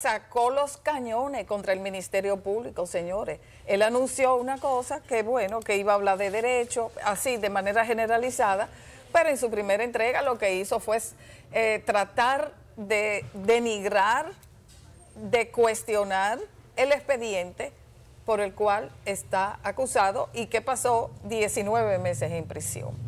sacó los cañones contra el Ministerio Público, señores. Él anunció una cosa que, bueno, que iba a hablar de derecho, así, de manera generalizada, pero en su primera entrega lo que hizo fue eh, tratar de denigrar, de cuestionar el expediente por el cual está acusado y que pasó 19 meses en prisión.